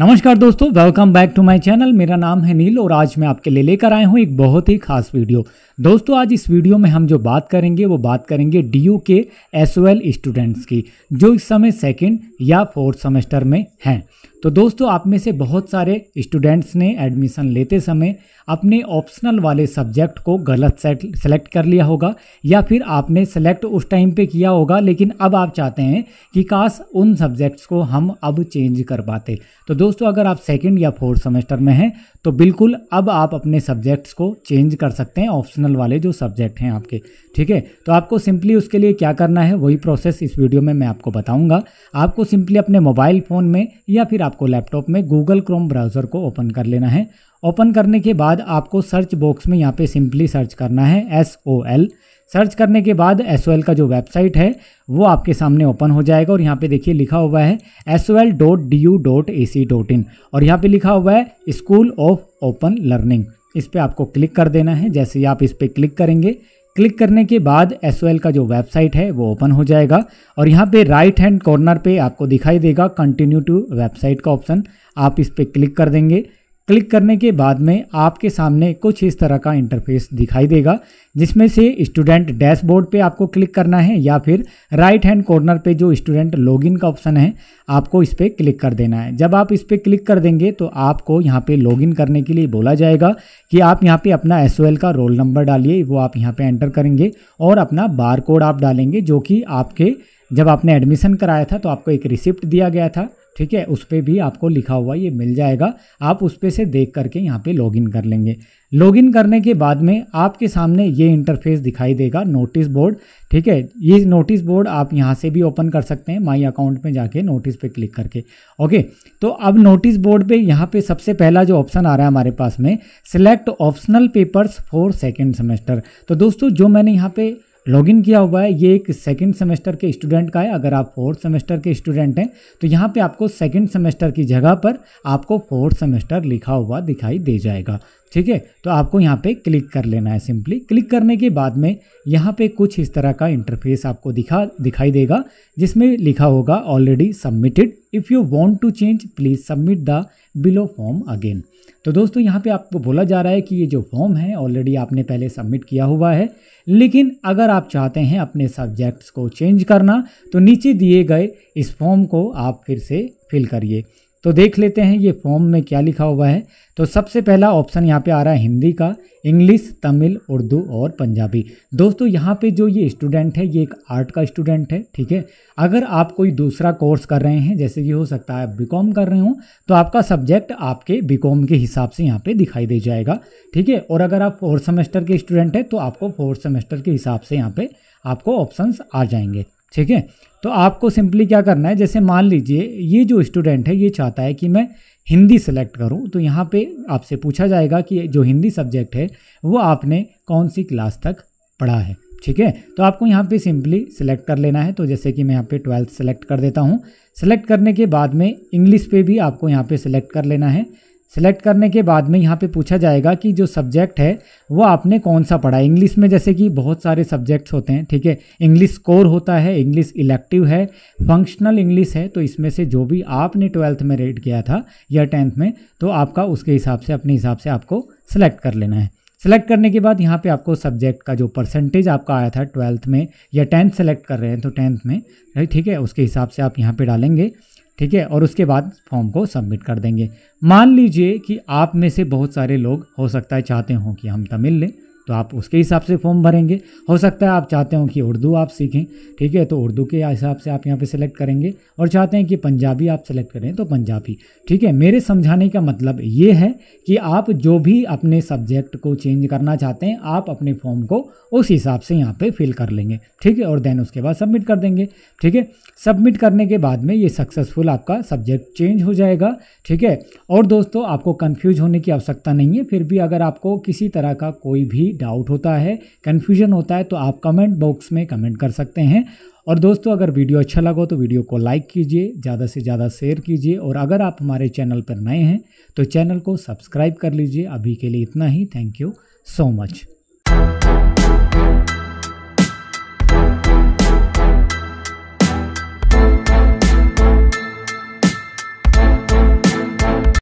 नमस्कार दोस्तों welcome back to my channel मेरा नाम है नील और आज मैं आपके लिए लेकर आया हूँ एक बहुत ही खास वीडियो दोस्तों आज इस वीडियो में हम जो बात करेंगे वो बात करेंगे डी के एस स्टूडेंट्स की जो इस समय सेकेंड या फोर्थ सेमेस्टर में हैं तो दोस्तों आप में से बहुत सारे स्टूडेंट्स ने एडमिशन लेते समय अपने ऑप्शनल वाले सब्जेक्ट को गलत सेलेक्ट कर लिया होगा या फिर आपने सेलेक्ट उस टाइम पे किया होगा लेकिन अब आप चाहते हैं कि काश उन सब्जेक्ट्स को हम अब चेंज कर पाते तो दोस्तों अगर आप सेकेंड या फोर्थ सेमेस्टर में हैं तो बिल्कुल अब आप अपने सब्जेक्ट्स को चेंज कर सकते हैं ऑप्शनल ऑप्शनल वाले जो सब्जेक्ट हैं आपके ठीक है तो आपको सिंपली उसके लिए क्या करना है वही प्रोसेस इस वीडियो में मैं आपको बताऊंगा आपको सिंपली अपने मोबाइल फ़ोन में या फिर आपको लैपटॉप में गूगल क्रोम ब्राउज़र को ओपन कर लेना है ओपन करने के बाद आपको सर्च बॉक्स में यहाँ पर सिंपली सर्च करना है एस ओ एल सर्च करने के बाद एस ओ एल का जो वेबसाइट है वो आपके सामने ओपन हो जाएगा और यहाँ पे देखिए लिखा हुआ है S O L dot D U dot A C dot in और यहाँ पे लिखा हुआ है स्कूल ऑफ ओपन लर्निंग इस पर आपको क्लिक कर देना है जैसे ही आप इस पर क्लिक करेंगे क्लिक करने के बाद एस का जो वेबसाइट है वो ओपन हो जाएगा और यहाँ पे राइट हैंड कॉर्नर पे आपको दिखाई देगा कंटिन्यू टू वेबसाइट का ऑप्शन आप इस पर क्लिक कर देंगे क्लिक करने के बाद में आपके सामने कुछ इस तरह का इंटरफेस दिखाई देगा जिसमें से स्टूडेंट डैशबोर्ड पे आपको क्लिक करना है या फिर राइट हैंड कॉर्नर पे जो स्टूडेंट लॉगिन का ऑप्शन है आपको इस पर क्लिक कर देना है जब आप इस पर क्लिक कर देंगे तो आपको यहाँ पे लॉगिन करने के लिए बोला जाएगा कि आप यहाँ पे अपना एस का रोल नंबर डालिए वो आप यहाँ पर एंटर करेंगे और अपना बार कोड आप डालेंगे जो कि आपके जब आपने एडमिशन कराया था तो आपको एक रिसिप्ट दिया गया था ठीक है उस पर भी आपको लिखा हुआ ये मिल जाएगा आप उस पर से देख करके यहाँ पे लॉगिन कर लेंगे लॉगिन करने के बाद में आपके सामने ये इंटरफेस दिखाई देगा नोटिस बोर्ड ठीक है ये नोटिस बोर्ड आप यहाँ से भी ओपन कर सकते हैं माई अकाउंट में जाके नोटिस पे क्लिक करके ओके तो अब नोटिस बोर्ड पे यहाँ पे सबसे पहला जो ऑप्शन आ रहा है हमारे पास में select optional papers for second semester तो दोस्तों जो मैंने यहाँ पर लॉगिन किया हुआ है ये एक सेकेंड सेमेस्टर के स्टूडेंट का है अगर आप फोर्थ सेमेस्टर के स्टूडेंट हैं तो यहाँ पे आपको सेकेंड सेमेस्टर की जगह पर आपको फोर्थ सेमेस्टर लिखा हुआ दिखाई दे जाएगा ठीक है तो आपको यहाँ पे क्लिक कर लेना है सिंपली क्लिक करने के बाद में यहाँ पे कुछ इस तरह का इंटरफेस आपको दिखा दिखाई देगा जिसमें लिखा होगा already submitted if you want to change please submit the below form again तो दोस्तों यहाँ पे आपको बोला जा रहा है कि ये जो फॉर्म है ऑलरेडी आपने पहले सबमिट किया हुआ है लेकिन अगर आप चाहते हैं अपने सब्जेक्ट्स को चेंज करना तो नीचे दिए गए इस फॉर्म को आप फिर से फिल करिए तो देख लेते हैं ये फॉर्म में क्या लिखा हुआ है तो सबसे पहला ऑप्शन यहाँ पे आ रहा है हिंदी का इंग्लिश तमिल उर्दू और पंजाबी दोस्तों यहाँ पे जो ये स्टूडेंट है ये एक आर्ट का स्टूडेंट है ठीक है अगर आप कोई दूसरा कोर्स कर रहे हैं जैसे कि हो सकता है आप बीकॉम कर रहे हो तो आपका सब्जेक्ट आपके बीकॉम के हिसाब से यहाँ पे दिखाई दे जाएगा ठीक है और अगर आप फोर्थ सेमेस्टर के स्टूडेंट हैं तो आपको फोर्थ सेमेस्टर के हिसाब से यहाँ पर आपको ऑप्शन आ जाएंगे ठीक है तो आपको सिंपली क्या करना है जैसे मान लीजिए ये जो स्टूडेंट है ये चाहता है कि मैं हिंदी सेलेक्ट करूं तो यहाँ पे आपसे पूछा जाएगा कि जो हिंदी सब्जेक्ट है वो आपने कौन सी क्लास तक पढ़ा है ठीक है तो आपको यहाँ पे सिंपली सिलेक्ट कर लेना है तो जैसे कि मैं यहाँ पे ट्वेल्थ सेलेक्ट कर देता हूँ सेलेक्ट करने के बाद में इंग्लिश पे भी आपको यहाँ पे सिलेक्ट कर लेना है सेलेक्ट करने के बाद में यहाँ पे पूछा जाएगा कि जो सब्जेक्ट है वो आपने कौन सा पढ़ा इंग्लिश में जैसे कि बहुत सारे सब्जेक्ट्स होते हैं ठीक है इंग्लिश कोर होता है इंग्लिश इलेक्टिव है फंक्शनल इंग्लिश है तो इसमें से जो भी आपने ट्वेल्थ में रेड किया था या टेंथ में तो आपका उसके हिसाब से अपने हिसाब से आपको सेलेक्ट कर लेना है सेलेक्ट करने के बाद यहाँ पे आपको सब्जेक्ट का जो परसेंटेज आपका आया था ट्वेल्थ में या टेंथ सेलेक्ट कर रहे हैं तो टेंथ में ठीक है उसके हिसाब से आप यहाँ पे डालेंगे ठीक है और उसके बाद फॉर्म को सबमिट कर देंगे मान लीजिए कि आप में से बहुत सारे लोग हो सकता है चाहते हों कि हम तमिल लें तो आप उसके हिसाब से फॉर्म भरेंगे हो सकता है आप चाहते हो कि उर्दू आप सीखें ठीक है तो उर्दू के हिसाब से आप यहाँ पे सेलेक्ट करेंगे और चाहते हैं कि पंजाबी आप सेलेक्ट करें तो पंजाबी ठीक है मेरे समझाने का मतलब ये है कि आप जो भी अपने सब्जेक्ट को चेंज करना चाहते हैं आप अपने फॉर्म को उस हिसाब से यहाँ पर फिल कर लेंगे ठीक है और देन उसके बाद सबमिट कर देंगे ठीक है सबमिट करने के बाद में ये सक्सेसफुल आपका सब्जेक्ट चेंज हो जाएगा ठीक है और दोस्तों आपको कन्फ्यूज होने की आवश्यकता नहीं है फिर भी अगर आपको किसी तरह का कोई भी भी डाउट होता है कन्फ्यूजन होता है तो आप कमेंट बॉक्स में कमेंट कर सकते हैं और दोस्तों अगर वीडियो अच्छा लगा तो वीडियो को लाइक कीजिए ज़्यादा से ज़्यादा शेयर कीजिए और अगर आप हमारे चैनल पर नए हैं तो चैनल को सब्सक्राइब कर लीजिए अभी के लिए इतना ही थैंक यू सो मच